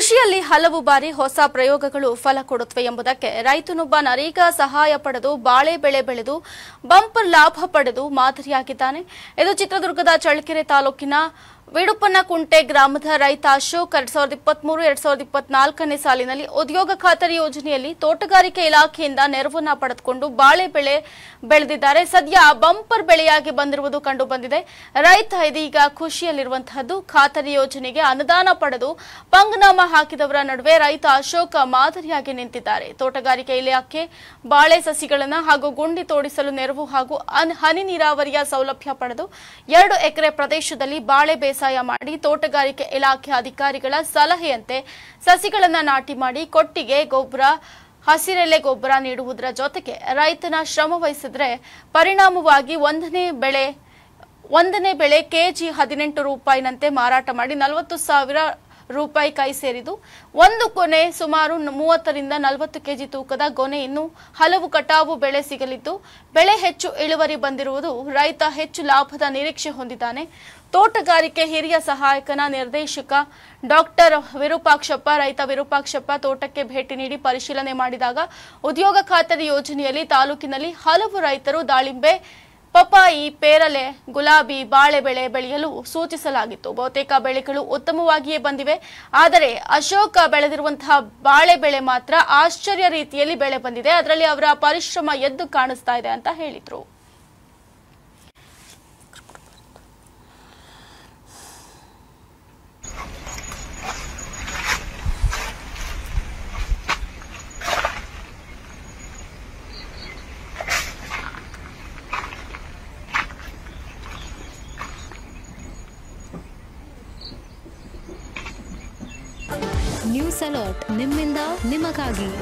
ಕೃಷಿಯಲ್ಲಿ ಹಲವು ಬಾರಿ ಹೊಸ ಪ್ರಯೋಗಗಳು ಫಲ ಕೊಡುತ್ತವೆ ಎಂಬುದಕ್ಕೆ ರೈತನೊಬ್ಬ ನರೀಗ ಸಹಾಯ ಪಡೆದು ಬಾಳೆ ಬೆಳೆ ಬೆಳೆದು ಬಂಪರ್ ಲಾಭ ಪಡೆದು ಮಾದರಿಯಾಗಿದ್ದಾನೆ ಇದು ಚಿತ್ರದುರ್ಗದ ಚಳ್ಳಕೆರೆ ತಾಲೂಕಿನ ವಿಡುಪನಕುಂಟೆ ಗ್ರಾಮದ ರೈತ ಅಶೋಕ್ ಎರಡ್ ಸಾವಿರದ ಇಪ್ಪತ್ಮೂರು ಎರಡ್ ಸಾವಿರದ ಇಪ್ಪತ್ನಾಲ್ಕನೇ ಸಾಲಿನಲ್ಲಿ ಉದ್ಯೋಗ ಖಾತರಿ ಯೋಜನೆಯಲ್ಲಿ ತೋಟಗಾರಿಕೆ ಇಲಾಖೆಯಿಂದ ನೆರವನ್ನ ಪಡೆದುಕೊಂಡು ಬಾಳೆ ಬೆಳೆ ಬೆಳೆದಿದ್ದಾರೆ ಸದ್ಯ ಬಂಪರ್ ಬೆಳೆಯಾಗಿ ಬಂದಿರುವುದು ಕಂಡು ಬಂದಿದೆ ರೈತ ಇದೀಗ ಖುಷಿಯಲ್ಲಿರುವಂತಹದ್ದು ಖಾತರಿ ಯೋಜನೆಗೆ ಅನುದಾನ ಪಡೆದು ಪಂಗ್ನಾಮ ಹಾಕಿದವರ ನಡುವೆ ರೈತ ಅಶೋಕ ಮಾದರಿಯಾಗಿ ನಿಂತಿದ್ದಾರೆ ತೋಟಗಾರಿಕೆ ಇಲಾಖೆ ಬಾಳೆ ಸಸಿಗಳನ್ನು ಹಾಗೂ ಗುಂಡಿ ತೋಡಿಸಲು ನೆರವು ಹಾಗೂ ಹನಿ ನೀರಾವರಿಯ ಸೌಲಭ್ಯ ಪಡೆದು ಎರಡು ಎಕರೆ ಪ್ರದೇಶದಲ್ಲಿ ಬಾಳೆ ಬೇಸ ಬೇಸಾಯ ಮಾಡಿ ತೋಟಗಾರಿಕೆ ಇಲಾಖೆ ಅಧಿಕಾರಿಗಳ ಸಲಹೆಯಂತೆ ಸಸಿಗಳನ್ನು ನಾಟಿ ಮಾಡಿ ಕೊಟ್ಟಿಗೆ ಗೊಬ್ಬರ ಹಸಿರೆಲೆ ಗೊಬ್ಬರ ನೀಡುವುದರ ಜೊತೆಗೆ ರೈತನ ಶ್ರಮ ವಹಿಸಿದ್ರೆ ಪರಿಣಾಮವಾಗಿ ಒಂದನೇ ಬೆಳೆ ಒಂದನೇ ಬೆಳೆ ಕೆಜಿ ಹದಿನೆಂಟು ರೂಪಾಯಿನಂತೆ ಮಾರಾಟ ಮಾಡಿ ನಲವತ್ತು ಸಾವಿರ ರೂಪಾಯಿ ಕೈ ಸೇರಿದು ಒಂದು ಕೊನೆ ಸುಮಾರು ಮೂವತ್ತರಿಂದ ನಲವತ್ತು ಕೆಜಿ ತೂಕದ ಗೊನೆಯನ್ನು ಹಲವು ಕಟಾವು ಬೆಳೆ ಸಿಗಲಿದ್ದು ಬೆಳೆ ಹೆಚ್ಚು ಇಳುವರಿ ಬಂದಿರುವುದು ರೈತ ಹೆಚ್ಚು ಲಾಭದ ನಿರೀಕ್ಷೆ ಹೊಂದಿದ್ದಾನೆ ತೋಟಗಾರಿಕೆ ಹಿರಿಯ ಸಹಾಯಕನ ನಿರ್ದೇಶಕ ಡಾಕ್ಟರ್ ವಿರೂಪಾಕ್ಷಪ್ಪ ರೈತ ವಿರೂಪಾಕ್ಷಪ್ಪ ತೋಟಕ್ಕೆ ಭೇಟಿ ನೀಡಿ ಪರಿಶೀಲನೆ ಮಾಡಿದಾಗ ಉದ್ಯೋಗ ಖಾತರಿ ಯೋಜನೆಯಲ್ಲಿ ತಾಲೂಕಿನಲ್ಲಿ ಹಲವು ರೈತರು ದಾಳಿಂಬೆ ಪಪ್ಪಾಯಿ ಪೇರಲೆ ಗುಲಾಬಿ ಬಾಳೆ ಬೆಳೆ ಬೆಳೆಯಲು ಸೂಚಿಸಲಾಗಿತ್ತು ಬಹುತೇಕ ಬೆಳೆಗಳು ಉತ್ತಮವಾಗಿಯೇ ಬಂದಿವೆ ಆದರೆ ಅಶೋಕ ಬೆಳೆದಿರುವಂತಹ ಬಾಳೆ ಬೆಳೆ ಮಾತ್ರ ಆಶ್ಚರ್ಯ ರೀತಿಯಲ್ಲಿ ಬೆಳೆ ಬಂದಿದೆ ಅದರಲ್ಲಿ ಅವರ ಪರಿಶ್ರಮ ಎದ್ದು ಕಾಣಿಸ್ತಾ ಇದೆ ಅಂತ ಹೇಳಿದರು ನ್ಯೂಸ್ ಅಲರ್ಟ್ ನಿಮ್ಮಿಂದ ನಿಮಗಾಗಿ